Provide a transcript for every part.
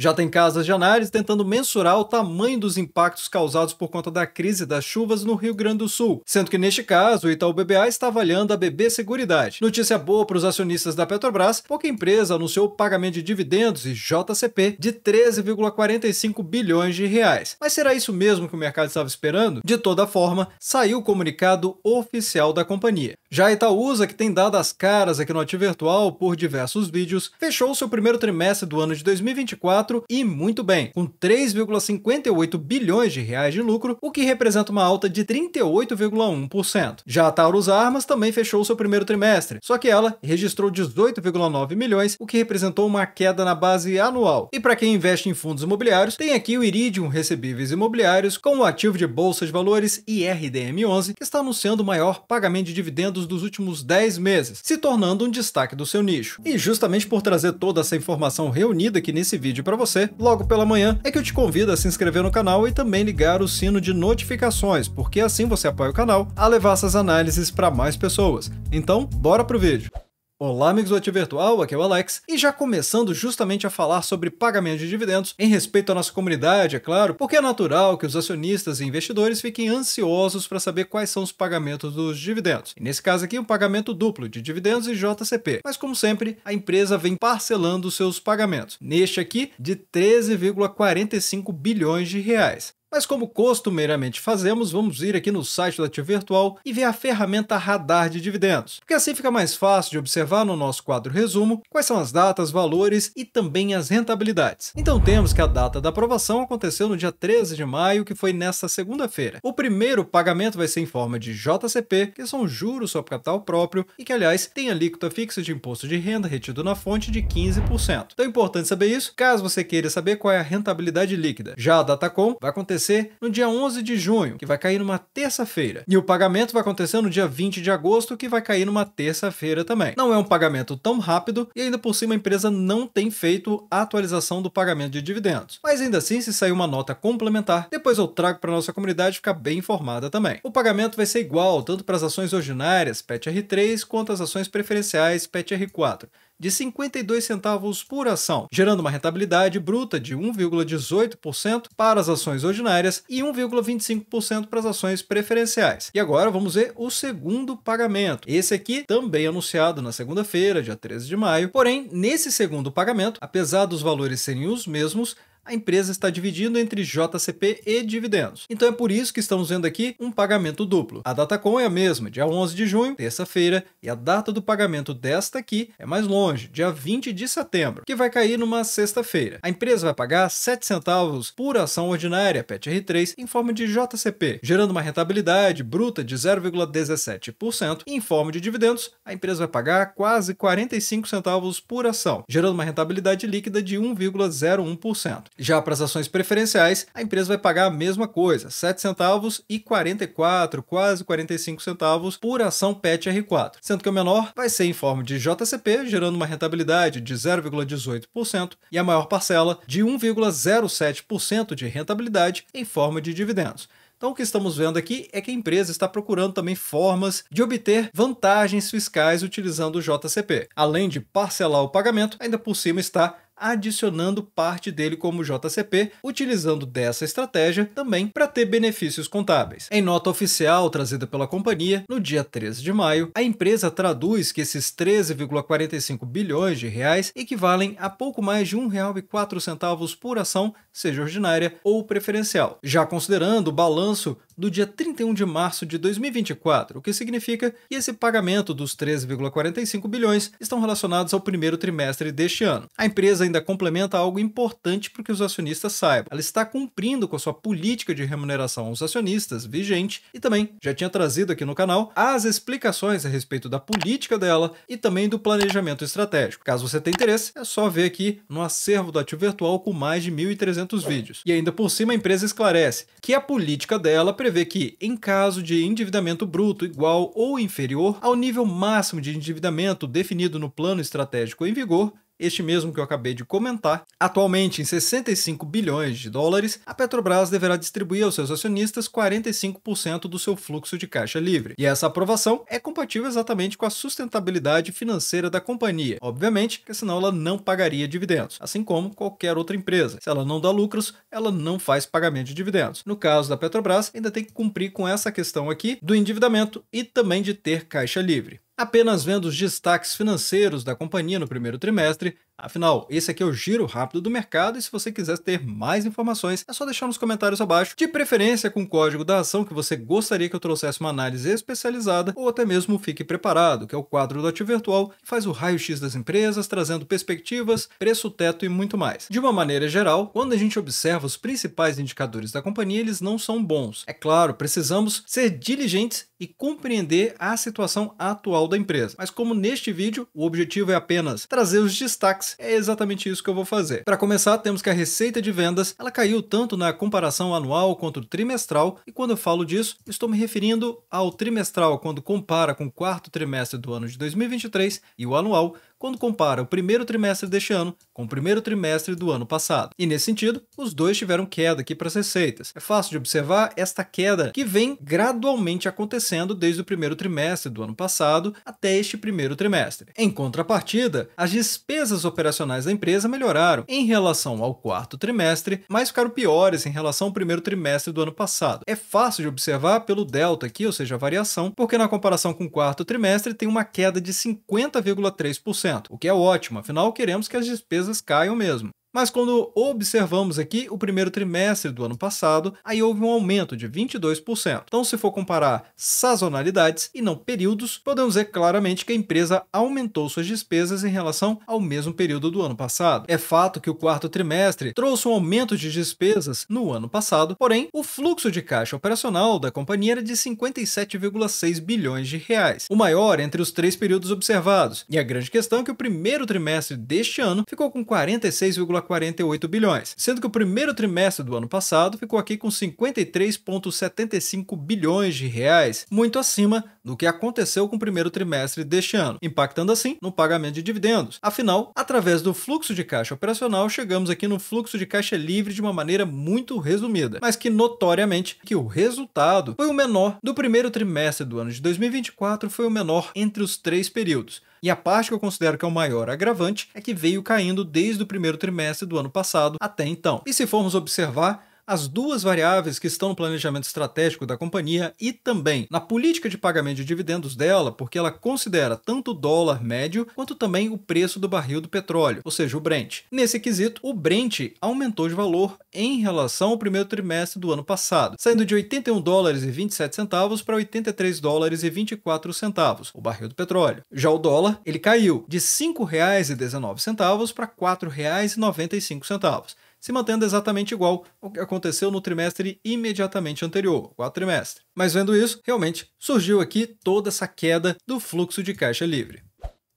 Já tem Casas de análise tentando mensurar o tamanho dos impactos causados por conta da crise das chuvas no Rio Grande do Sul, sendo que neste caso o Itaú BBA está avaliando a BB Seguridade. Notícia boa para os acionistas da Petrobras, porque a empresa anunciou o pagamento de dividendos e JCP de 13,45 bilhões de reais. Mas será isso mesmo que o mercado estava esperando? De toda forma, saiu o comunicado oficial da companhia. Já a Itaúsa, que tem dado as caras aqui no Ativo Virtual por diversos vídeos, fechou seu primeiro trimestre do ano de 2024 2024 e muito bem, com 3,58 bilhões de reais de lucro, o que representa uma alta de 38,1%. Já a Taurus Armas também fechou seu primeiro trimestre, só que ela registrou 18,9 milhões, o que representou uma queda na base anual. E para quem investe em fundos imobiliários, tem aqui o Iridium Recebíveis Imobiliários com o ativo de bolsa de valores IRDM11, que está anunciando o maior pagamento de dividendos dos últimos 10 meses, se tornando um destaque do seu nicho. E justamente por trazer toda essa informação reunida aqui nesse vídeo para você logo pela manhã, é que eu te convido a se inscrever no canal e também ligar o sino de notificações, porque assim você apoia o canal a levar essas análises para mais pessoas. Então, bora pro vídeo. Olá, amigos do Ativo Virtual, aqui é o Alex, e já começando justamente a falar sobre pagamento de dividendos em respeito à nossa comunidade, é claro, porque é natural que os acionistas e investidores fiquem ansiosos para saber quais são os pagamentos dos dividendos. E nesse caso aqui, um pagamento duplo de dividendos e JCP. Mas como sempre, a empresa vem parcelando seus pagamentos. Neste aqui, de 13,45 bilhões de reais. Mas como costumeiramente fazemos, vamos ir aqui no site da TIO Virtual e ver a ferramenta Radar de Dividendos, porque assim fica mais fácil de observar no nosso quadro resumo quais são as datas, valores e também as rentabilidades. Então temos que a data da aprovação aconteceu no dia 13 de maio, que foi nesta segunda-feira. O primeiro pagamento vai ser em forma de JCP, que são juros sobre capital próprio e que, aliás, tem alíquota fixa de imposto de renda retido na fonte de 15%. Então é importante saber isso, caso você queira saber qual é a rentabilidade líquida. Já a Datacom vai acontecer acontecer no dia 11 de junho, que vai cair numa terça-feira. E o pagamento vai acontecer no dia 20 de agosto, que vai cair numa terça-feira também. Não é um pagamento tão rápido e ainda por cima a empresa não tem feito a atualização do pagamento de dividendos. Mas ainda assim, se sair uma nota complementar, depois eu trago para nossa comunidade ficar bem informada também. O pagamento vai ser igual tanto para as ações ordinárias, PET R3, quanto as ações preferenciais, PET R4 de 52 centavos por ação, gerando uma rentabilidade bruta de 1,18% para as ações ordinárias e 1,25% para as ações preferenciais. E agora vamos ver o segundo pagamento. Esse aqui também anunciado na segunda-feira, dia 13 de maio. Porém, nesse segundo pagamento, apesar dos valores serem os mesmos, a empresa está dividindo entre JCP e dividendos. Então é por isso que estamos vendo aqui um pagamento duplo. A data com é a mesma, dia 11 de junho, terça-feira, e a data do pagamento desta aqui é mais longe, dia 20 de setembro, que vai cair numa sexta-feira. A empresa vai pagar 7 centavos por ação ordinária r 3 em forma de JCP, gerando uma rentabilidade bruta de 0,17% e em forma de dividendos, a empresa vai pagar quase 45 centavos por ação, gerando uma rentabilidade líquida de 1,01%. Já para as ações preferenciais, a empresa vai pagar a mesma coisa, 7 centavos e 44, quase 45 centavos por ação PET R4, sendo que o menor vai ser em forma de JCP, gerando uma rentabilidade de 0,18%, e a maior parcela de 1,07% de rentabilidade em forma de dividendos. Então, o que estamos vendo aqui é que a empresa está procurando também formas de obter vantagens fiscais utilizando o JCP. Além de parcelar o pagamento, ainda por cima está adicionando parte dele como JCP, utilizando dessa estratégia também para ter benefícios contábeis. Em nota oficial trazida pela companhia, no dia 13 de maio, a empresa traduz que esses 13,45 bilhões de reais equivalem a pouco mais de R$ 1,04 por ação, seja ordinária ou preferencial. Já considerando o balanço do dia 31 de março de 2024, o que significa que esse pagamento dos 13,45 bilhões estão relacionados ao primeiro trimestre deste ano. A empresa ainda complementa algo importante para que os acionistas saibam. Ela está cumprindo com a sua política de remuneração aos acionistas vigente e também já tinha trazido aqui no canal as explicações a respeito da política dela e também do planejamento estratégico. Caso você tenha interesse, é só ver aqui no acervo do ativo virtual com mais de 1.300 vídeos. E ainda por cima a empresa esclarece que a política dela prevê que, em caso de endividamento bruto igual ou inferior ao nível máximo de endividamento definido no plano estratégico em vigor, este mesmo que eu acabei de comentar. Atualmente, em 65 bilhões de dólares, a Petrobras deverá distribuir aos seus acionistas 45% do seu fluxo de caixa livre. E essa aprovação é compatível exatamente com a sustentabilidade financeira da companhia, obviamente, que senão ela não pagaria dividendos, assim como qualquer outra empresa. Se ela não dá lucros, ela não faz pagamento de dividendos. No caso da Petrobras, ainda tem que cumprir com essa questão aqui do endividamento e também de ter caixa livre. Apenas vendo os destaques financeiros da companhia no primeiro trimestre, Afinal, esse aqui é o giro rápido do mercado e se você quiser ter mais informações, é só deixar nos comentários abaixo, de preferência com o código da ação que você gostaria que eu trouxesse uma análise especializada ou até mesmo Fique Preparado, que é o quadro do Ativo Virtual que faz o raio-x das empresas, trazendo perspectivas, preço teto e muito mais. De uma maneira geral, quando a gente observa os principais indicadores da companhia, eles não são bons. É claro, precisamos ser diligentes e compreender a situação atual da empresa. Mas como neste vídeo, o objetivo é apenas trazer os destaques é exatamente isso que eu vou fazer. Para começar, temos que a receita de vendas ela caiu tanto na comparação anual quanto trimestral, e quando eu falo disso, estou me referindo ao trimestral quando compara com o quarto trimestre do ano de 2023 e o anual quando compara o primeiro trimestre deste ano com o primeiro trimestre do ano passado. E nesse sentido, os dois tiveram queda aqui para as receitas. É fácil de observar esta queda que vem gradualmente acontecendo desde o primeiro trimestre do ano passado até este primeiro trimestre. Em contrapartida, as despesas operacionais da empresa melhoraram em relação ao quarto trimestre, mas ficaram piores em relação ao primeiro trimestre do ano passado. É fácil de observar pelo delta aqui, ou seja, a variação, porque na comparação com o quarto trimestre tem uma queda de 50,3% o que é ótimo, afinal queremos que as despesas caiam mesmo. Mas quando observamos aqui o primeiro trimestre do ano passado, aí houve um aumento de 22%. Então, se for comparar sazonalidades e não períodos, podemos ver claramente que a empresa aumentou suas despesas em relação ao mesmo período do ano passado. É fato que o quarto trimestre trouxe um aumento de despesas no ano passado, porém, o fluxo de caixa operacional da companhia era de 57,6 bilhões de reais, o maior entre os três períodos observados. E a grande questão é que o primeiro trimestre deste ano ficou com 46,4 48 bilhões, sendo que o primeiro trimestre do ano passado ficou aqui com 53,75 bilhões de reais, muito acima do que aconteceu com o primeiro trimestre deste ano, impactando assim no pagamento de dividendos. Afinal, através do fluxo de caixa operacional, chegamos aqui no fluxo de caixa livre de uma maneira muito resumida, mas que notoriamente que o resultado foi o menor do primeiro trimestre do ano de 2024 foi o menor entre os três períodos, e a parte que eu considero que é o maior agravante é que veio caindo desde o primeiro trimestre do ano passado até então. E se formos observar, as duas variáveis que estão no planejamento estratégico da companhia e também na política de pagamento de dividendos dela, porque ela considera tanto o dólar médio quanto também o preço do barril do petróleo, ou seja, o Brent. Nesse quesito, o Brent aumentou de valor em relação ao primeiro trimestre do ano passado, saindo de 81 dólares e 27 centavos para 83 dólares e 24 centavos, o barril do petróleo. Já o dólar, ele caiu de R$ 5,19 para R$ 4,95 se mantendo exatamente igual ao que aconteceu no trimestre imediatamente anterior, o trimestre. Mas vendo isso, realmente surgiu aqui toda essa queda do fluxo de caixa livre.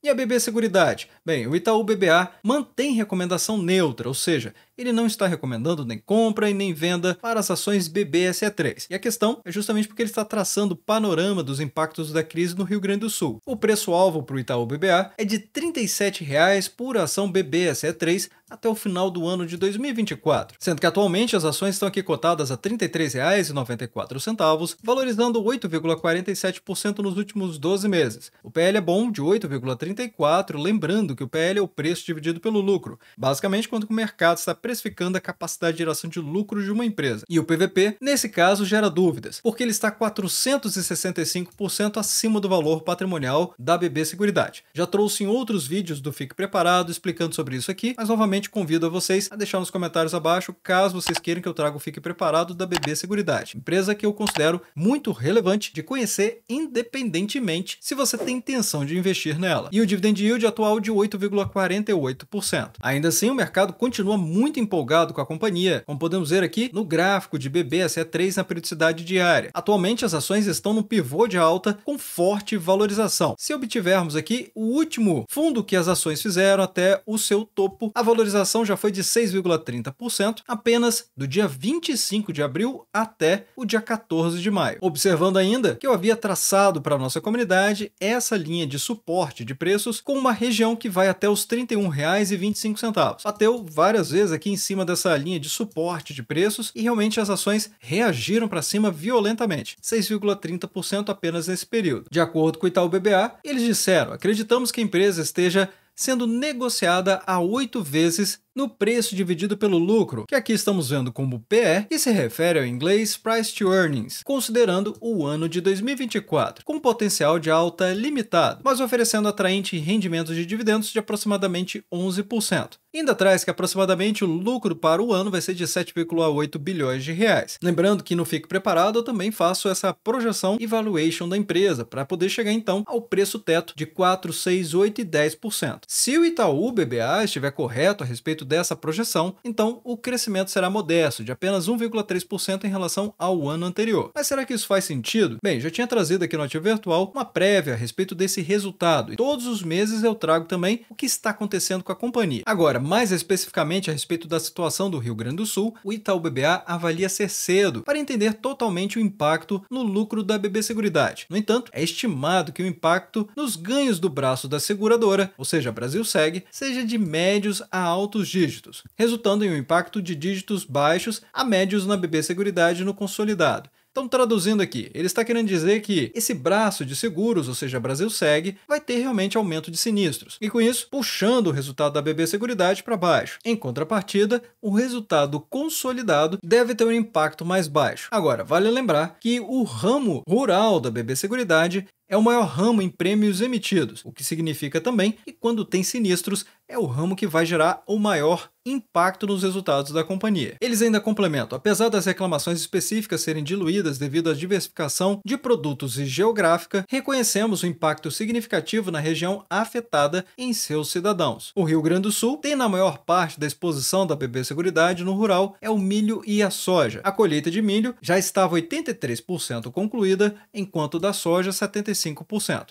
E a BB Seguridade? Bem, o Itaú BBA mantém recomendação neutra, ou seja, ele não está recomendando nem compra e nem venda para as ações BBSE3. E a questão é justamente porque ele está traçando o panorama dos impactos da crise no Rio Grande do Sul. O preço-alvo para o Itaú BBA é de R$ 37,00 por ação BBSE3 até o final do ano de 2024, sendo que atualmente as ações estão aqui cotadas a R$ 33,94, valorizando 8,47% nos últimos 12 meses. O PL é bom de 8,34, lembrando que o PL é o preço dividido pelo lucro, basicamente quanto o mercado está precificando a capacidade de geração de lucro de uma empresa. E o PVP, nesse caso, gera dúvidas, porque ele está 465% acima do valor patrimonial da BB Seguridade. Já trouxe em outros vídeos do Fique Preparado explicando sobre isso aqui, mas novamente convido a vocês a deixar nos comentários abaixo caso vocês queiram que eu traga o Fique Preparado da BB Seguridade, empresa que eu considero muito relevante de conhecer independentemente se você tem intenção de investir nela. E o dividend yield atual de 8,48%. Ainda assim, o mercado continua muito muito empolgado com a companhia, como podemos ver aqui no gráfico de BBSE3 é na periodicidade diária. Atualmente as ações estão no pivô de alta com forte valorização. Se obtivermos aqui o último fundo que as ações fizeram até o seu topo, a valorização já foi de 6,30% apenas do dia 25 de abril até o dia 14 de maio. Observando ainda que eu havia traçado para nossa comunidade essa linha de suporte de preços com uma região que vai até os R$ 31,25. Bateu várias vezes aqui aqui em cima dessa linha de suporte de preços e realmente as ações reagiram para cima violentamente, 6,30% apenas nesse período. De acordo com o Itaú BBA, eles disseram: acreditamos que a empresa esteja sendo negociada a oito vezes no preço dividido pelo lucro, que aqui estamos vendo como PE e se refere ao inglês Price to Earnings, considerando o ano de 2024, com potencial de alta limitado, mas oferecendo atraente rendimentos de dividendos de aproximadamente 11%. Ainda traz que aproximadamente o lucro para o ano vai ser de 7,8 bilhões de reais. Lembrando que no Fique Preparado eu também faço essa projeção e valuation da empresa, para poder chegar então ao preço teto de 4, 6, 8 e 10%. Se o Itaú BBA estiver correto a respeito dessa projeção, então o crescimento será modesto, de apenas 1,3% em relação ao ano anterior. Mas será que isso faz sentido? Bem, já tinha trazido aqui no Ativo Virtual uma prévia a respeito desse resultado, e todos os meses eu trago também o que está acontecendo com a companhia. Agora, mais especificamente a respeito da situação do Rio Grande do Sul, o Itaú BBA avalia ser cedo para entender totalmente o impacto no lucro da BB Seguridade. No entanto, é estimado que o impacto nos ganhos do braço da seguradora, ou seja, Brasil segue, seja de médios a altos dígitos, resultando em um impacto de dígitos baixos a médios na BB Seguridade no consolidado. Então, traduzindo aqui, ele está querendo dizer que esse braço de seguros, ou seja, Brasil segue, vai ter realmente aumento de sinistros. E com isso, puxando o resultado da BB Seguridade para baixo. Em contrapartida, o resultado consolidado deve ter um impacto mais baixo. Agora, vale lembrar que o ramo rural da BB Seguridade é o maior ramo em prêmios emitidos, o que significa também que quando tem sinistros, é o ramo que vai gerar o maior impacto nos resultados da companhia. Eles ainda complementam, apesar das reclamações específicas serem diluídas devido à diversificação de produtos e geográfica, reconhecemos o impacto significativo na região afetada em seus cidadãos. O Rio Grande do Sul tem na maior parte da exposição da BB Seguridade no rural é o milho e a soja. A colheita de milho já estava 83% concluída, enquanto da soja 75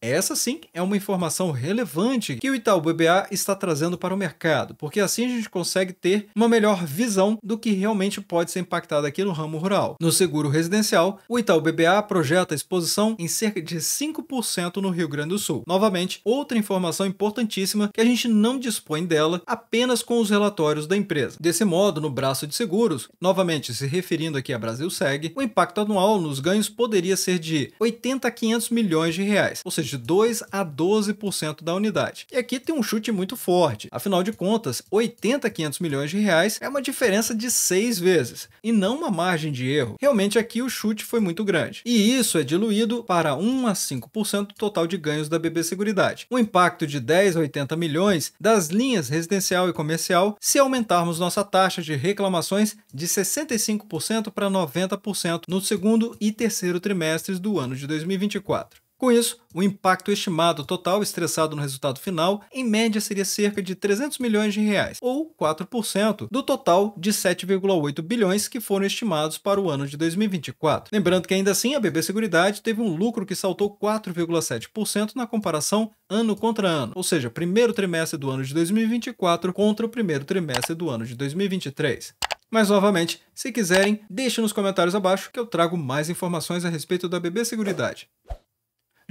essa sim é uma informação relevante que o Itaú BBA está trazendo para o mercado, porque assim a gente consegue ter uma melhor visão do que realmente pode ser impactado aqui no ramo rural. No seguro residencial, o Itaú BBA projeta exposição em cerca de 5% no Rio Grande do Sul. Novamente, outra informação importantíssima que a gente não dispõe dela apenas com os relatórios da empresa. Desse modo, no braço de seguros, novamente se referindo aqui a Brasil Seg, o impacto anual nos ganhos poderia ser de 80 a 500 milhões de de reais, ou seja, de 2 a 12% da unidade. E aqui tem um chute muito forte. Afinal de contas, 80 a 500 milhões de reais é uma diferença de 6 vezes e não uma margem de erro. Realmente aqui o chute foi muito grande. E isso é diluído para 1 a 5% do total de ganhos da BB Seguridade. O impacto de 10 a 80 milhões das linhas residencial e comercial se aumentarmos nossa taxa de reclamações de 65% para 90% no segundo e terceiro trimestres do ano de 2024. Com isso, o impacto estimado total estressado no resultado final, em média, seria cerca de 300 milhões de reais, ou 4% do total de 7,8 bilhões que foram estimados para o ano de 2024. Lembrando que ainda assim a BB Seguridade teve um lucro que saltou 4,7% na comparação ano contra ano, ou seja, primeiro trimestre do ano de 2024 contra o primeiro trimestre do ano de 2023. Mas novamente, se quiserem, deixe nos comentários abaixo que eu trago mais informações a respeito da BB Seguridade.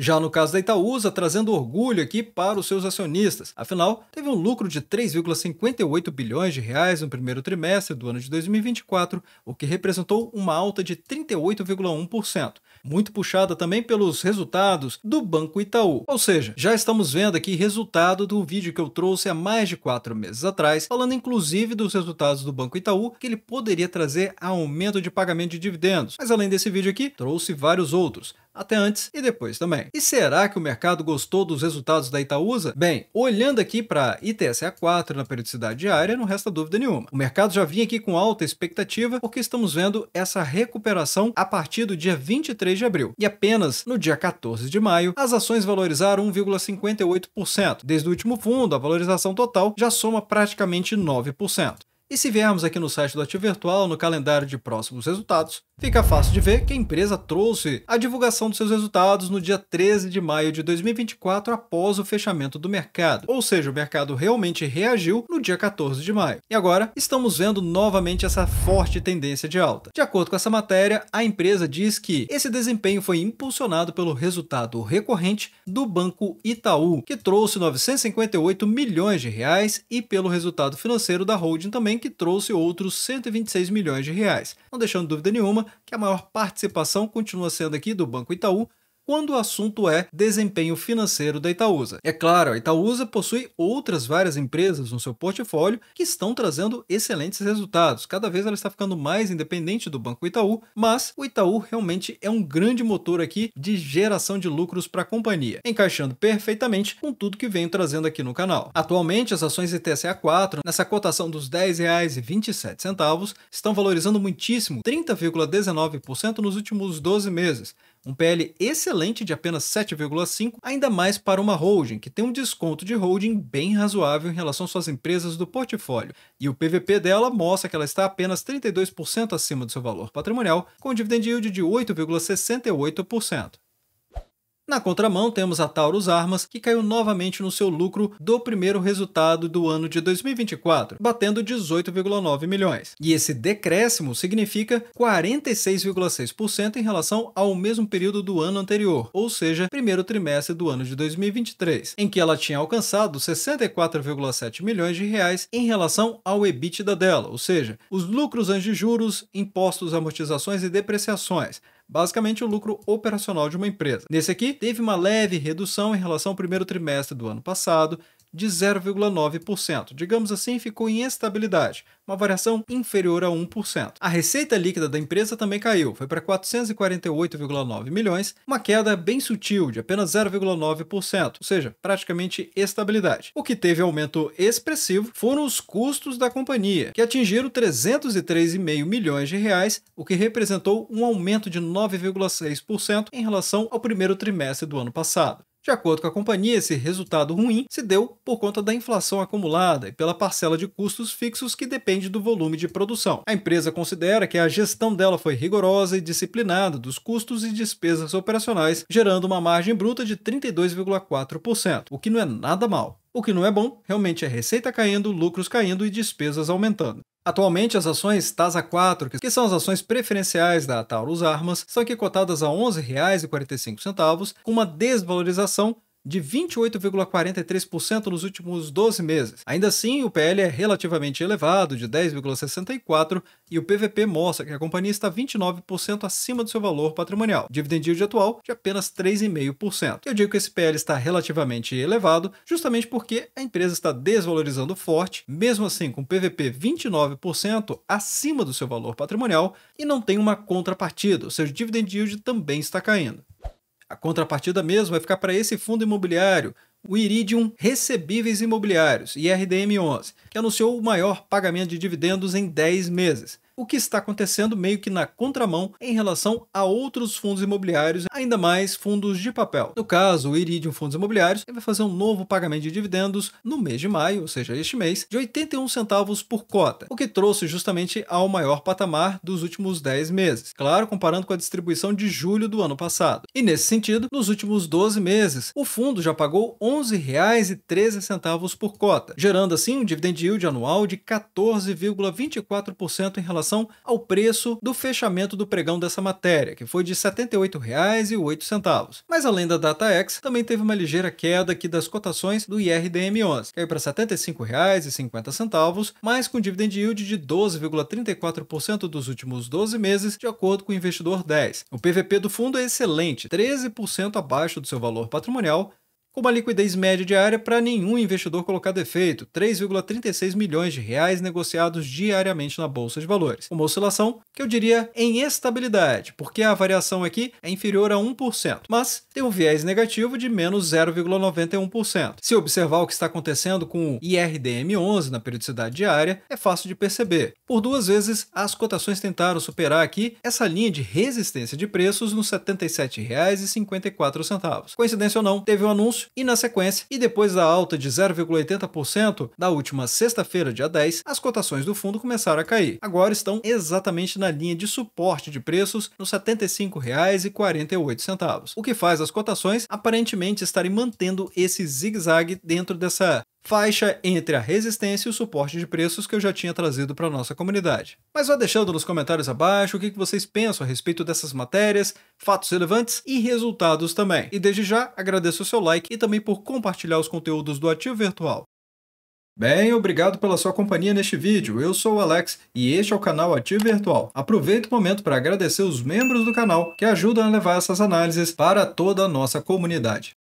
Já no caso da Itaúsa, trazendo orgulho aqui para os seus acionistas. Afinal, teve um lucro de 3,58 bilhões de reais no primeiro trimestre do ano de 2024, o que representou uma alta de 38,1%, muito puxada também pelos resultados do Banco Itaú. Ou seja, já estamos vendo aqui resultado do vídeo que eu trouxe há mais de quatro meses atrás, falando inclusive dos resultados do Banco Itaú, que ele poderia trazer aumento de pagamento de dividendos. Mas além desse vídeo aqui, trouxe vários outros até antes e depois também. E será que o mercado gostou dos resultados da Itaúsa? Bem, olhando aqui para ITSA 4 na periodicidade diária, não resta dúvida nenhuma. O mercado já vinha aqui com alta expectativa porque estamos vendo essa recuperação a partir do dia 23 de abril. E apenas no dia 14 de maio, as ações valorizaram 1,58%. Desde o último fundo, a valorização total já soma praticamente 9%. E se viermos aqui no site do Ativo Virtual, no calendário de próximos resultados, fica fácil de ver que a empresa trouxe a divulgação dos seus resultados no dia 13 de maio de 2024 após o fechamento do mercado. Ou seja, o mercado realmente reagiu no dia 14 de maio. E agora estamos vendo novamente essa forte tendência de alta. De acordo com essa matéria, a empresa diz que esse desempenho foi impulsionado pelo resultado recorrente do Banco Itaú, que trouxe 958 milhões de reais e pelo resultado financeiro da holding também que trouxe outros 126 milhões de reais. Não deixando dúvida nenhuma que a maior participação continua sendo aqui do Banco Itaú, quando o assunto é desempenho financeiro da Itaúsa. É claro, a Itaúsa possui outras várias empresas no seu portfólio que estão trazendo excelentes resultados. Cada vez ela está ficando mais independente do Banco Itaú, mas o Itaú realmente é um grande motor aqui de geração de lucros para a companhia, encaixando perfeitamente com tudo que venho trazendo aqui no canal. Atualmente, as ações ETSA 4, nessa cotação dos R$ 10,27, estão valorizando muitíssimo, 30,19% nos últimos 12 meses, um PL excelente de apenas 7,5, ainda mais para uma holding, que tem um desconto de holding bem razoável em relação às suas empresas do portfólio. E o PVP dela mostra que ela está apenas 32% acima do seu valor patrimonial, com um dividend yield de 8,68%. Na contramão, temos a Taurus Armas, que caiu novamente no seu lucro do primeiro resultado do ano de 2024, batendo 18,9 milhões. E esse decréscimo significa 46,6% em relação ao mesmo período do ano anterior, ou seja, primeiro trimestre do ano de 2023, em que ela tinha alcançado 64,7 milhões de reais em relação ao EBITDA dela, ou seja, os lucros antes de juros, impostos, amortizações e depreciações, basicamente o lucro operacional de uma empresa. Nesse aqui, teve uma leve redução em relação ao primeiro trimestre do ano passado, de 0,9%. Digamos assim, ficou em estabilidade, uma variação inferior a 1%. A receita líquida da empresa também caiu, foi para 448,9 milhões, uma queda bem sutil de apenas 0,9%, ou seja, praticamente estabilidade. O que teve aumento expressivo foram os custos da companhia, que atingiram 303,5 milhões de reais, o que representou um aumento de 9,6% em relação ao primeiro trimestre do ano passado. De acordo com a companhia, esse resultado ruim se deu por conta da inflação acumulada e pela parcela de custos fixos que depende do volume de produção. A empresa considera que a gestão dela foi rigorosa e disciplinada dos custos e despesas operacionais, gerando uma margem bruta de 32,4%, o que não é nada mal. O que não é bom realmente é receita caindo, lucros caindo e despesas aumentando. Atualmente, as ações TASA 4, que são as ações preferenciais da Taurus Armas, são aqui cotadas a R$ 11,45, com uma desvalorização de 28,43% nos últimos 12 meses. Ainda assim, o PL é relativamente elevado, de 10,64%, e o PVP mostra que a companhia está 29% acima do seu valor patrimonial, dividend yield atual de apenas 3,5%. Eu digo que esse PL está relativamente elevado, justamente porque a empresa está desvalorizando forte, mesmo assim com PVP 29% acima do seu valor patrimonial, e não tem uma contrapartida, ou seja, o dividend yield também está caindo. A contrapartida mesmo vai ficar para esse fundo imobiliário, o Iridium Recebíveis Imobiliários, IRDM11, que anunciou o maior pagamento de dividendos em 10 meses o que está acontecendo meio que na contramão em relação a outros fundos imobiliários, ainda mais fundos de papel. No caso, o Iridium Fundos Imobiliários vai fazer um novo pagamento de dividendos no mês de maio, ou seja, este mês, de 81 centavos por cota, o que trouxe justamente ao maior patamar dos últimos 10 meses, claro, comparando com a distribuição de julho do ano passado. E nesse sentido, nos últimos 12 meses, o fundo já pagou R$ 11,13 por cota, gerando assim um dividend yield anual de 14,24% em relação relação ao preço do fechamento do pregão dessa matéria, que foi de R$ 78,08. Mas além da DataX, também teve uma ligeira queda aqui das cotações do IRDM11, caiu para R$ 75,50, mas com dividend yield de 12,34% dos últimos 12 meses, de acordo com o investidor 10. O PVP do fundo é excelente, 13% abaixo do seu valor patrimonial, uma liquidez média diária para nenhum investidor colocar defeito, 3,36 milhões de reais negociados diariamente na bolsa de valores. Uma oscilação que eu diria em estabilidade, porque a variação aqui é inferior a 1%, mas tem um viés negativo de menos 0,91%. Se observar o que está acontecendo com o IRDM11 na periodicidade diária, é fácil de perceber. Por duas vezes, as cotações tentaram superar aqui essa linha de resistência de preços nos R$ 77,54. Coincidência ou não, teve o um anúncio e na sequência, e depois da alta de 0,80% da última sexta-feira, dia 10, as cotações do fundo começaram a cair. Agora estão exatamente na linha de suporte de preços nos R$ 75,48, o que faz as cotações aparentemente estarem mantendo esse zigue-zague dentro dessa faixa entre a resistência e o suporte de preços que eu já tinha trazido para a nossa comunidade. Mas vá deixando nos comentários abaixo o que vocês pensam a respeito dessas matérias, fatos relevantes e resultados também. E desde já agradeço o seu like e também por compartilhar os conteúdos do Ativo Virtual. Bem, obrigado pela sua companhia neste vídeo. Eu sou o Alex e este é o canal Ativo Virtual. Aproveito o momento para agradecer os membros do canal que ajudam a levar essas análises para toda a nossa comunidade.